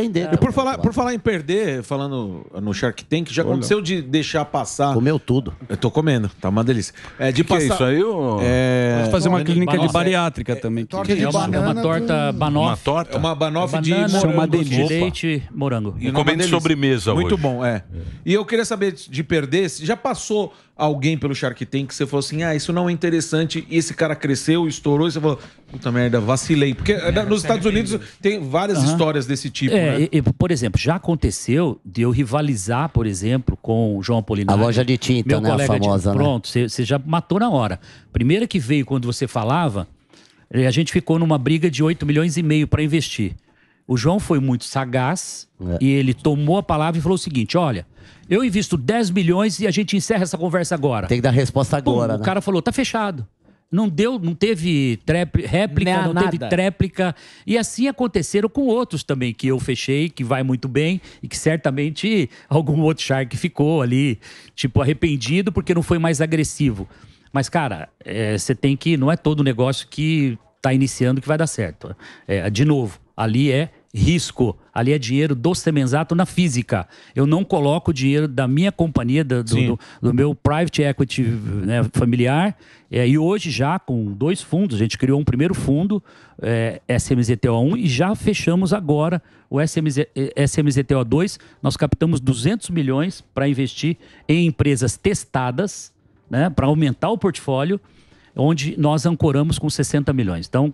entender. É, por, falar, por falar em perder, falando no Shark Tank, já Olha. aconteceu de deixar passar. Comeu tudo. Eu tô comendo, tá uma delícia. É, de que passar... que é isso aí? Eu... É... Pode fazer uma clínica de bariátrica é, é, também. Que é, é, uma, uma torta é com... banoff. Uma torta? Uma banoff de morango. Uma delícia. De leite, morango. E, comendo sobremesa Muito bom, é. E eu queria saber de perder, se já passou alguém pelo Shark Tank que você falou assim, ah, isso não é interessante, e esse cara cresceu, estourou, e você falou, Puta merda, vacilei. Porque é, nos Estados Unidos tem várias uhum. histórias desse tipo. É, né? e, e, por exemplo, já aconteceu de eu rivalizar, por exemplo, com o João Apolinário. A loja de tinta, né? A famosa. De... Né? Pronto, você, já matou na hora. Primeira que veio quando você falava, eh, a gente ficou numa briga de 8 milhões e meio para investir. O João foi muito sagaz é. e ele tomou a palavra e falou o seguinte: olha, eu invisto 10 milhões e a gente encerra essa conversa agora. Tem que dar resposta agora. Pum, né? O cara falou: tá fechado. Não deu, não teve réplica, não, né, não teve tréplica. E assim aconteceram com outros também, que eu fechei, que vai muito bem, e que certamente algum outro Shark ficou ali, tipo, arrependido porque não foi mais agressivo. Mas, cara, é, você é, tem que. Não é todo negócio que tá iniciando que vai dar certo. É, de novo, ali é risco. Ali é dinheiro do Semenzato na física. Eu não coloco o dinheiro da minha companhia, do, do, do meu private equity né, familiar. É, e hoje já com dois fundos, a gente criou um primeiro fundo, é, SMZTO1, e já fechamos agora o SMZ, é, SMZTO2. Nós captamos 200 milhões para investir em empresas testadas, né, para aumentar o portfólio, onde nós ancoramos com 60 milhões. Então,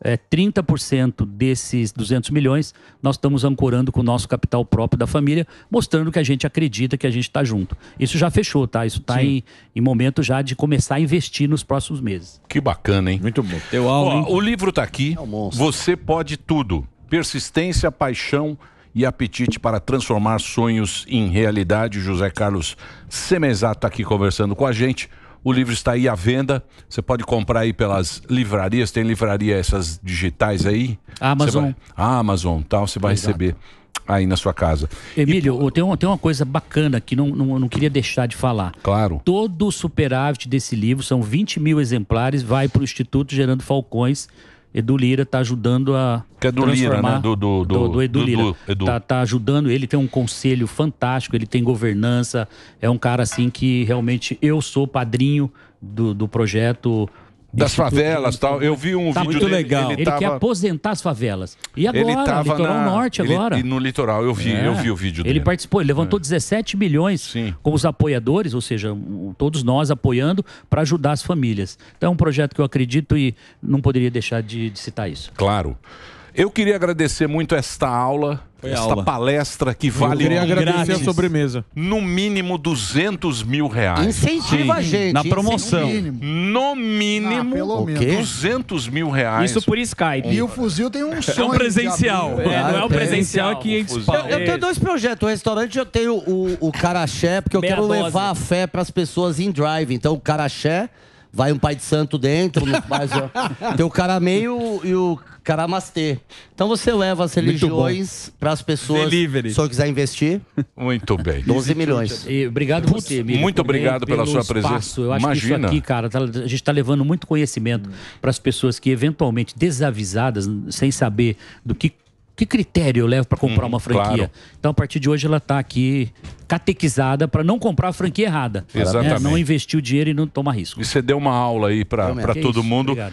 é, 30% desses 200 milhões nós estamos ancorando com o nosso capital próprio da família, mostrando que a gente acredita que a gente está junto. Isso já fechou, tá? Isso está em, em, momento já de começar a investir nos próximos meses. Que bacana, hein? Muito bom. Teu aula, Ó, o livro está aqui. É Você pode tudo. Persistência, paixão e apetite para transformar sonhos em realidade. José Carlos Semezato está aqui conversando com a gente. O livro está aí à venda. Você pode comprar aí pelas livrarias. Tem livraria essas digitais aí? Amazon. Vai... Ah, Amazon, tal. Você vai Exato. receber aí na sua casa. Emílio, e... tem, uma, tem uma coisa bacana que não, não, não queria deixar de falar. Claro. Todo o superávit desse livro, são 20 mil exemplares, vai para o Instituto Gerando Falcões Edu Lira está ajudando a que é do transformar... Lira, né? do, do, do, do, Edu Lira. Está tá ajudando, ele tem um conselho fantástico, ele tem governança, é um cara assim que realmente eu sou padrinho do, do projeto das favelas tal. Eu vi um tá vídeo muito dele, legal. Ele, ele tava... quer aposentar as favelas. E agora, ele tava litoral na... norte agora. Ele, no litoral, eu vi, é. eu vi o vídeo ele dele. Ele participou, ele levantou é. 17 milhões Sim. com os apoiadores, ou seja, todos nós apoiando para ajudar as famílias. Então é um projeto que eu acredito e não poderia deixar de, de citar isso. Claro. Eu queria agradecer muito esta aula foi esta aula. palestra que vale. Eu agradecer a sobremesa. No mínimo 200 mil reais. Incentiva a gente. Na promoção. No mínimo, ah, 200 mil reais. Isso por Skype. E o fuzil tem um sonho. É um presencial. É, não é o é. presencial é, a gente Eu, eu tenho dois projetos. O restaurante eu tenho o, o Caraxé, porque eu Meia quero dose. levar a fé para as pessoas em drive. Então, o Caraxé vai um pai de santo dentro, no faz, tem o meio e o caramastê. Então você leva as religiões para as pessoas. Delivery. Se quiser investir. Muito bem. 12 milhões. E obrigado Putz, você, Miriam, Muito obrigado pela sua espaço. presença. Eu acho Imagina. que isso aqui, cara, tá, a gente está levando muito conhecimento hum. para as pessoas que eventualmente desavisadas, sem saber do que que critério eu levo para comprar uhum, uma franquia? Claro. Então, a partir de hoje, ela está aqui catequizada para não comprar a franquia errada. Exatamente. Né? Não investir o dinheiro e não tomar risco. E você deu uma aula aí para todo mundo. Obrigado.